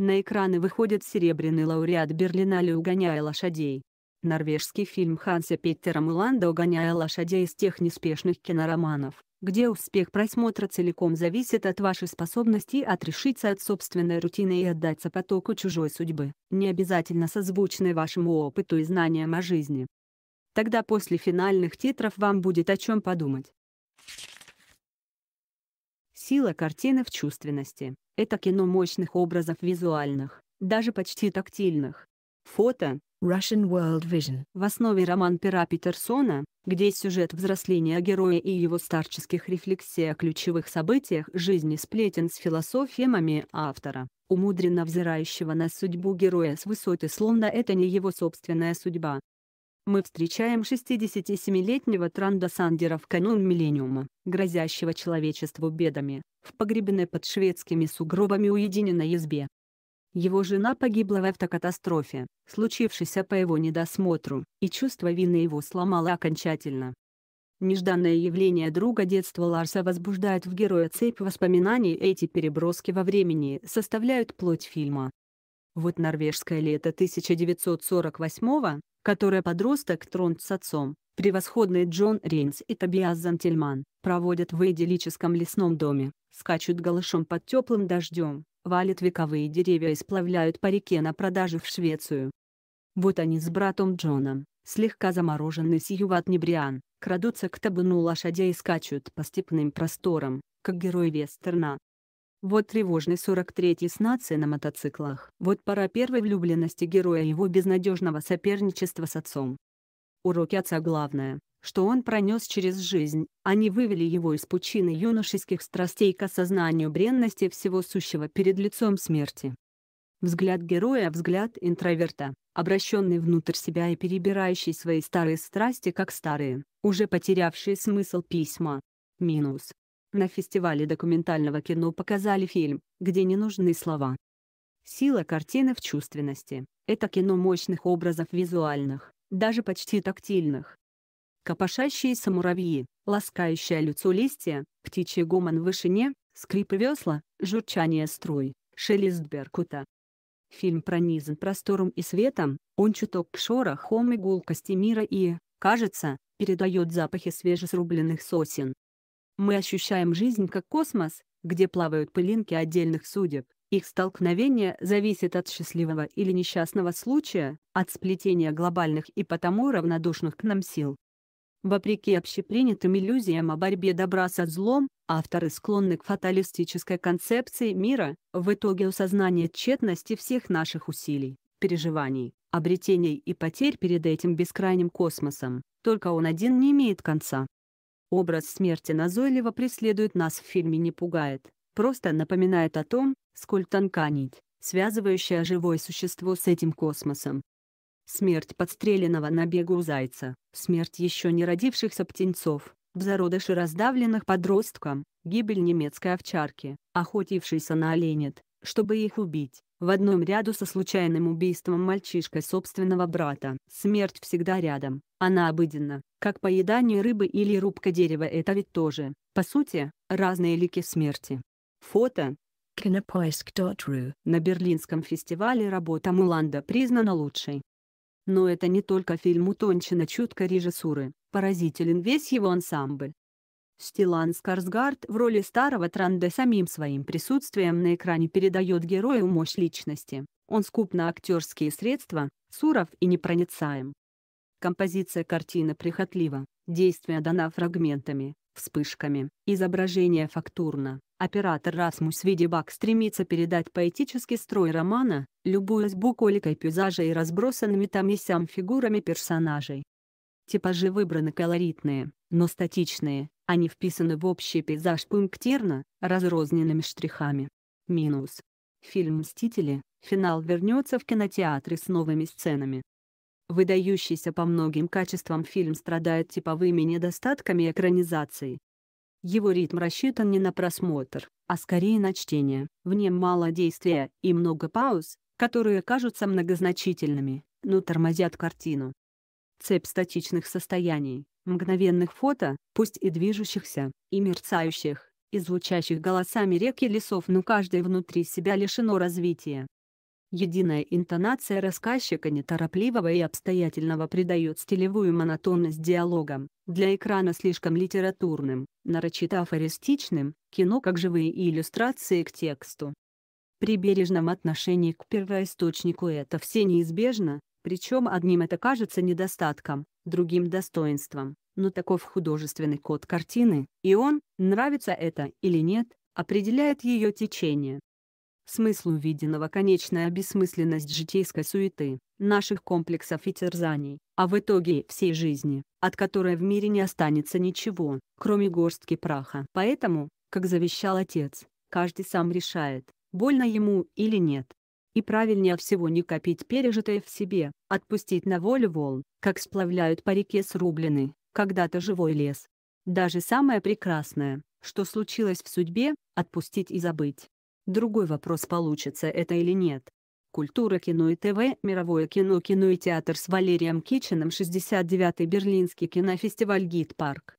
На экраны выходит серебряный лауреат Берлинале «Угоняя лошадей». Норвежский фильм Ханса Петтера Муланда «Угоняя лошадей» из тех неспешных кинороманов, где успех просмотра целиком зависит от вашей способности отрешиться от собственной рутины и отдаться потоку чужой судьбы, не обязательно созвучной вашему опыту и знаниям о жизни. Тогда после финальных титров вам будет о чем подумать. Сила картины в чувственности. Это кино мощных образов визуальных, даже почти тактильных. Фото Russian World Vision. В основе роман Пера Питерсона, где сюжет взросления героя и его старческих рефлексий о ключевых событиях жизни сплетен с философиями автора, умудренно взирающего на судьбу героя с высоты словно это не его собственная судьба мы встречаем 67-летнего Транда Сандера в канун миллениума, грозящего человечеству бедами, в погребенной под шведскими сугробами уединенной избе. Его жена погибла в автокатастрофе, случившейся по его недосмотру, и чувство вины его сломало окончательно. Нежданное явление друга детства Ларса возбуждает в героя цепь воспоминаний, эти переброски во времени составляют плоть фильма. Вот норвежское лето 1948-го, которое подросток Тронт с отцом, превосходные Джон Рейнс и Тобиас Зантельман, проводят в идиллическом лесном доме, скачут голышом под теплым дождем, валят вековые деревья и сплавляют по реке на продажу в Швецию. Вот они с братом Джоном, слегка замороженный с юга от Небриан, крадутся к табуну лошадей и скачут по степным просторам, как герои вестерна, вот тревожный 43-й с нацией на мотоциклах. Вот пора первой влюбленности героя его безнадежного соперничества с отцом. Уроки отца главное, что он пронес через жизнь, они вывели его из пучины юношеских страстей к осознанию бренности всего сущего перед лицом смерти. Взгляд героя – взгляд интроверта, обращенный внутрь себя и перебирающий свои старые страсти как старые, уже потерявшие смысл письма. Минус. На фестивале документального кино показали фильм, где не нужны слова. Сила картины в чувственности. Это кино мощных образов визуальных, даже почти тактильных. Копошащиеся муравьи, ласкающее лицо листья, птичий гомон в вышине, скрип весла, журчание струй, шелест беркута. Фильм пронизан простором и светом, он чуток шорохом и гулкости мира и, кажется, передает запахи свежесрубленных сосен, мы ощущаем жизнь как космос, где плавают пылинки отдельных судеб. Их столкновение зависит от счастливого или несчастного случая, от сплетения глобальных и потому равнодушных к нам сил. Вопреки общепринятым иллюзиям о борьбе добра со злом, авторы склонны к фаталистической концепции мира, в итоге осознание тщетности всех наших усилий, переживаний, обретений и потерь перед этим бескрайним космосом, только он один не имеет конца. Образ смерти назойливо преследует нас в фильме не пугает, просто напоминает о том, сколь тонка нить, связывающая живое существо с этим космосом. Смерть подстреленного на бегу зайца, смерть еще не родившихся птенцов, в зародыше раздавленных подростком, гибель немецкой овчарки, охотившейся на оленет, чтобы их убить, в одном ряду со случайным убийством мальчишкой собственного брата. Смерть всегда рядом, она обыденна, как поедание рыбы или рубка дерева это ведь тоже, по сути, разные лики смерти. Фото. Кинопоиск.ру На Берлинском фестивале работа Муланда признана лучшей. Но это не только фильм утончена чутко режиссуры, поразителен весь его ансамбль. Стилан Скарсгард в роли старого Транда самим своим присутствием на экране передает герою мощь личности. Он скуп на актерские средства, суров и непроницаем. Композиция картины прихотлива, действие дана фрагментами, вспышками, изображение фактурно. Оператор Расмус Видебак стремится передать поэтический строй романа, любуясь буколикой пейзажа и разбросанными там и сям фигурами персонажей. Типажи выбраны колоритные, но статичные, они вписаны в общий пейзаж пунктирно, разрозненными штрихами. Минус. Фильм «Мстители» финал вернется в кинотеатры с новыми сценами. Выдающийся по многим качествам фильм страдает типовыми недостатками экранизации. Его ритм рассчитан не на просмотр, а скорее на чтение. В нем мало действия и много пауз, которые кажутся многозначительными, но тормозят картину. Цепь статичных состояний, мгновенных фото, пусть и движущихся, и мерцающих, и звучащих голосами рек и лесов, но каждое внутри себя лишено развития. Единая интонация рассказчика неторопливого и обстоятельного придает стилевую монотонность диалогам, для экрана слишком литературным, нарочито афористичным, кино как живые иллюстрации к тексту. При бережном отношении к первоисточнику это все неизбежно, причем одним это кажется недостатком, другим достоинствам, Но таков художественный код картины, и он, нравится это или нет, определяет ее течение. Смысл увиденного – конечная бессмысленность житейской суеты, наших комплексов и терзаний, а в итоге всей жизни, от которой в мире не останется ничего, кроме горстки праха. Поэтому, как завещал отец, каждый сам решает, больно ему или нет. И правильнее всего не копить пережитое в себе, отпустить на волю волн, как сплавляют по реке срублены, когда-то живой лес. Даже самое прекрасное, что случилось в судьбе, отпустить и забыть. Другой вопрос, получится это или нет. Культура кино и ТВ, мировое кино, кино и театр с Валерием Кичиным, 69-й Берлинский кинофестиваль Гид Парк.